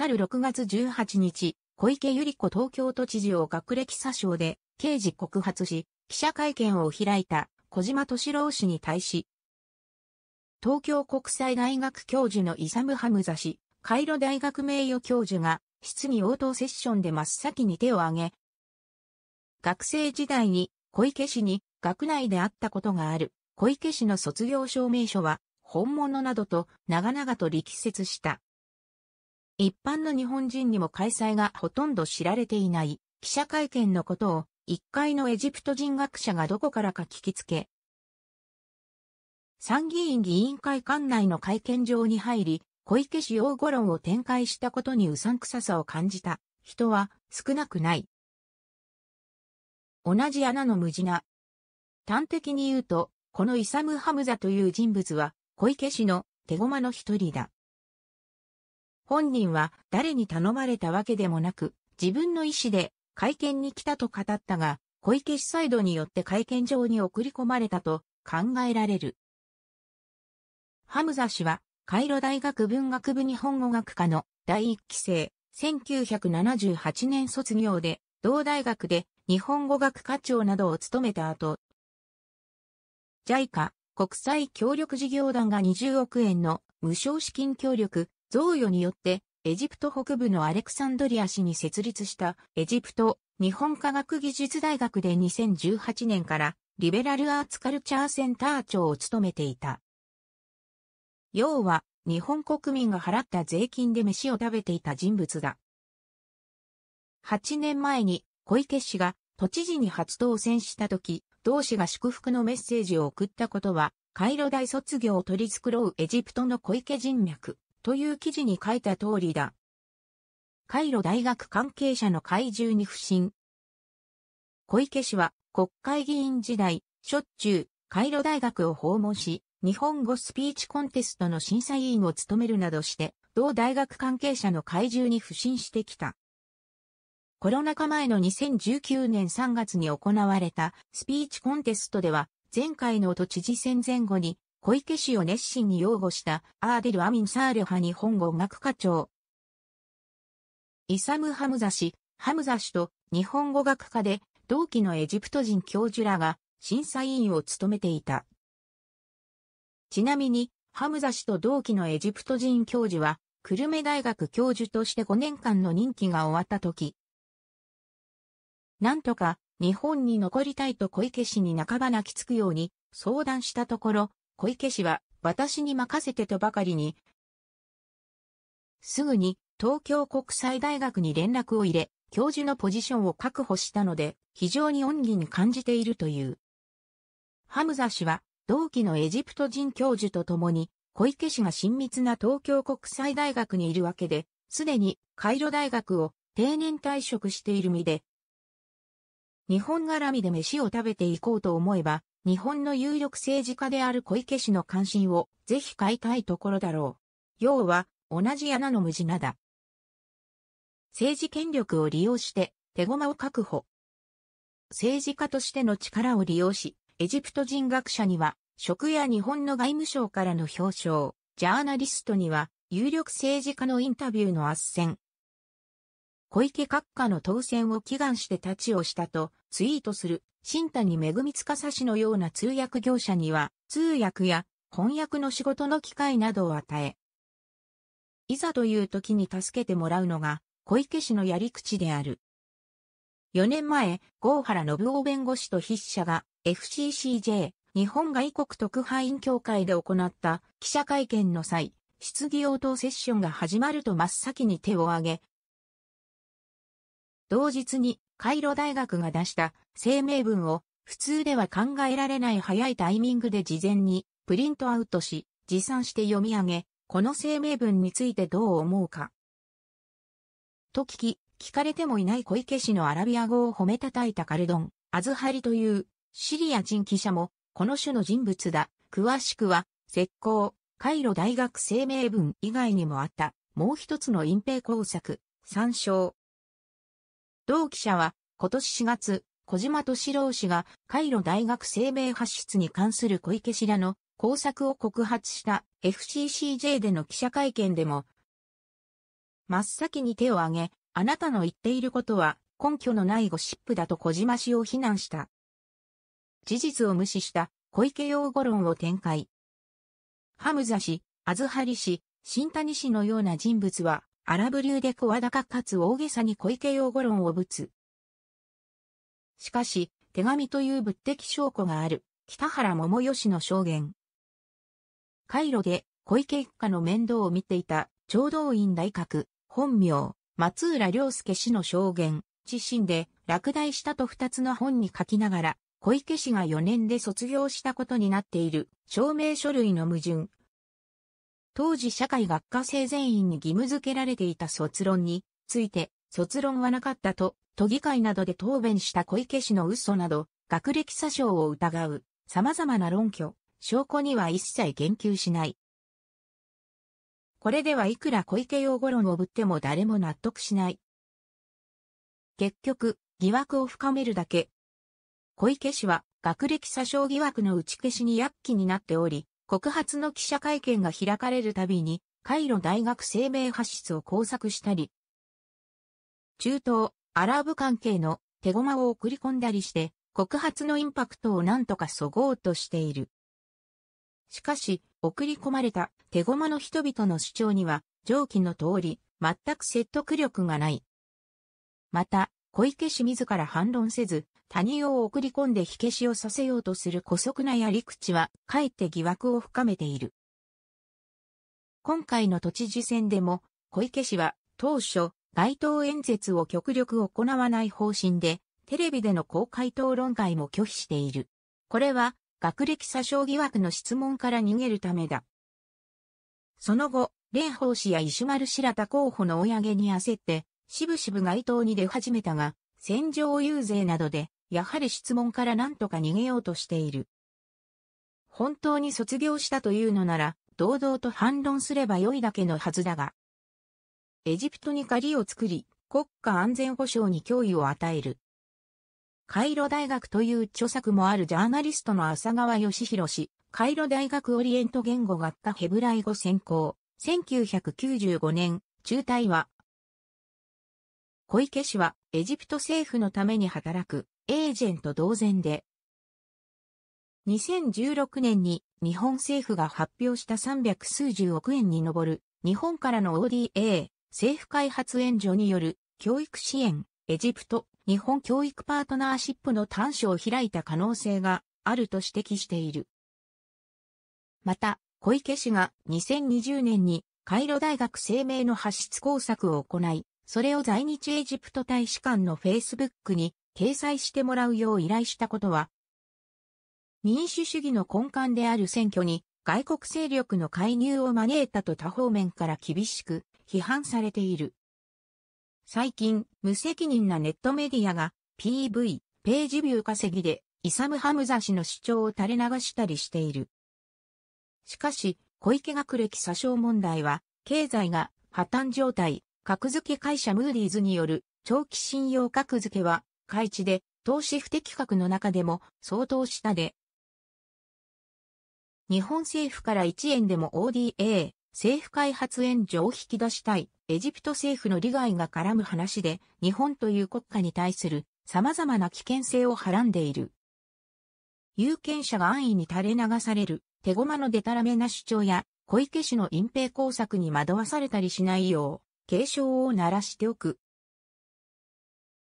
去る6月18日、小池百合子東京都知事を学歴詐称で刑事告発し、記者会見を開いた小島敏郎氏に対し、東京国際大学教授のイサム・ハムザ氏、カイロ大学名誉教授が質疑応答セッションで真っ先に手を挙げ、学生時代に小池氏に学内であったことがある小池氏の卒業証明書は本物などと長々と力説した。一般の日本人にも開催がほとんど知られていない記者会見のことを一階のエジプト人学者がどこからか聞きつけ、参議院議員会館内の会見場に入り、小池氏用語論を展開したことにうさんくささを感じた人は少なくない。同じ穴の無地な。端的に言うと、このイサム・ハムザという人物は小池氏の手駒の一人だ。本人は誰に頼まれたわけでもなく、自分の意思で会見に来たと語ったが、小池氏サイドによって会見場に送り込まれたと考えられる。ハムザ氏は、カイロ大学文学部日本語学科の第1期生、1978年卒業で、同大学で日本語学科長などを務めた後、JICA 国際協力事業団が20億円の無償資金協力贈与によって、エジプト北部のアレクサンドリア市に設立したエジプト日本科学技術大学で2018年からリベラルアーツカルチャーセンター長を務めていた。要は日本国民が払った税金で飯を食べていた人物だ。8年前に小池氏が都知事に初当選した時、同氏が祝福のメッセージを送ったことは、カイロ大卒業を取り繕うエジプトの小池人脈、という記事に書いた通りだ。カイロ大学関係者の怪獣に不信。小池氏は国会議員時代、しょっちゅうカイロ大学を訪問し、日本語スピーチコンテストの審査委員を務めるなどして、同大学関係者の怪獣に不信してきた。コロナ禍前の2019年3月に行われたスピーチコンテストでは、前回の都知事選前後に小池氏を熱心に擁護したアーディル・アミン・サーレ派日本語学科長。イサム・ハムザ氏、ハムザ氏と日本語学科で同期のエジプト人教授らが審査委員を務めていた。ちなみに、ハムザ氏と同期のエジプト人教授は、久留米大学教授として5年間の任期が終わった時。なんとか日本に残りたいと小池氏に半ば泣きつくように相談したところ、小池氏は、私に任せてとばかりに、すぐに東京国際大学に連絡を入れ、教授のポジションを確保したので、非常に恩義に感じているという。ハムザ氏は、同期のエジプト人教授と共に、小池氏が親密な東京国際大学にいるわけで、すでにカイロ大学を定年退職している身で、日本絡みで飯を食べていこうと思えば、日本の有力政治家である小池氏の関心をぜひ買いたいところだろう。要は、同じ穴の無地なだ。政治権力を利用して手駒を確保。政治家としての力を利用し、エジプト人学者には、職や日本の外務省からの表彰、ジャーナリストには、有力政治家のインタビューの斡旋。小池閣下の当選を祈願して立ちをしたとツイートする新谷恵司氏のような通訳業者には、通訳や翻訳の仕事の機会などを与え、いざという時に助けてもらうのが、小池氏のやり口である。4年前、郷原信夫弁護士と筆者が FCCJ、日本外国特派員協会で行った記者会見の際、質疑応答セッションが始まると真っ先に手を挙げ、同日にカイロ大学が出した声明文を普通では考えられない早いタイミングで事前にプリントアウトし、持参して読み上げ、この声明文についてどう思うか。と聞き、聞かれてもいない小池氏のアラビア語を褒めたたいたカルドン、アズハリというシリア人記者も、この種の人物だ。詳しくは、石膏、カイロ大学声明文以外にもあった、もう一つの隠蔽工作、参照、同記者は、今年4月、小島敏郎氏が、カイロ大学生命発出に関する小池氏らの工作を告発した FCCJ での記者会見でも、真っ先に手を挙げ、あなたの言っていることは根拠のないゴシップだと小島氏を非難した。事実を無視した小池用語論を展開。ハムザ氏、アズハリ氏、新谷氏のような人物は荒ぶ流で声高かつ大げさに小池用語論をぶつ。しかし、手紙という物的証拠がある、北原桃吉の証言。カイロで小池一家の面倒を見ていた、聴導院大閣、本名、松浦良介氏の証言、自身で落第したと二つの本に書きながら、小池氏が4年で卒業したことになっている証明書類の矛盾、当時社会学科生全員に義務付けられていた卒論について、卒論はなかったと、都議会などで答弁した小池氏の嘘など、学歴詐称を疑う、様々な論拠、証拠には一切言及しない。これではいくら小池用語論をぶっても誰も納得しない。結局、疑惑を深めるだけ。小池氏は、学歴詐称疑惑の打ち消しに躍起になっており、告発の記者会見が開かれるたびに、カイロ大学生命発出を工作したり、中東、アラブ関係の手駒を送り込んだりして、告発のインパクトを何とかそごうとしている。しかし、送り込まれた手駒の人々の主張には、上記の通り、全く説得力がない。また、小池氏自ら反論せず、他人を送り込んで火消しをさせようとする古速なやり口は、かえって疑惑を深めている。今回の都知事選でも、小池氏は、当初、街頭演説を極力行わない方針で、テレビでの公開討論会も拒否している。これは、学歴詐称疑惑の質問から逃げるためだ。その後、蓮舫氏や石丸白田候補の追い上げに焦って、しぶしぶ街頭に出始めたが、戦場遊説などで、やはり質問から何とか逃げようとしている。本当に卒業したというのなら、堂々と反論すればよいだけのはずだが。エジプトに仮りを作り、国家安全保障に脅威を与える。カイロ大学という著作もあるジャーナリストの浅川義弘氏、カイロ大学オリエント言語学科ヘブライ語専攻、1995年、中退は、小池氏はエジプト政府のために働くエージェント同然で、2016年に日本政府が発表した300数十億円に上る日本からの ODA 政府開発援助による教育支援エジプト日本教育パートナーシップの端緒を開いた可能性があると指摘している。また、小池氏が2020年にカイロ大学声明の発出工作を行い、それを在日エジプト大使館のフェイスブックに掲載してもらうよう依頼したことは、民主主義の根幹である選挙に外国勢力の介入を招いたと多方面から厳しく批判されている。最近、無責任なネットメディアが PV、ページビュー稼ぎでイサム・ハムザ氏の主張を垂れ流したりしている。しかし、小池学歴詐称問題は、経済が破綻状態、格付け会社ムーディーズによる長期信用格付けは、開示で投資不適格の中でも相当下で、日本政府から1円でも ODA、政府開発援助を引き出したい、エジプト政府の利害が絡む話で、日本という国家に対する様々な危険性をはらんでいる。有権者が安易に垂れ流される、手駒のデタラメな主張や、小池氏の隠蔽工作に惑わされたりしないよう、警鐘を鳴らしておく。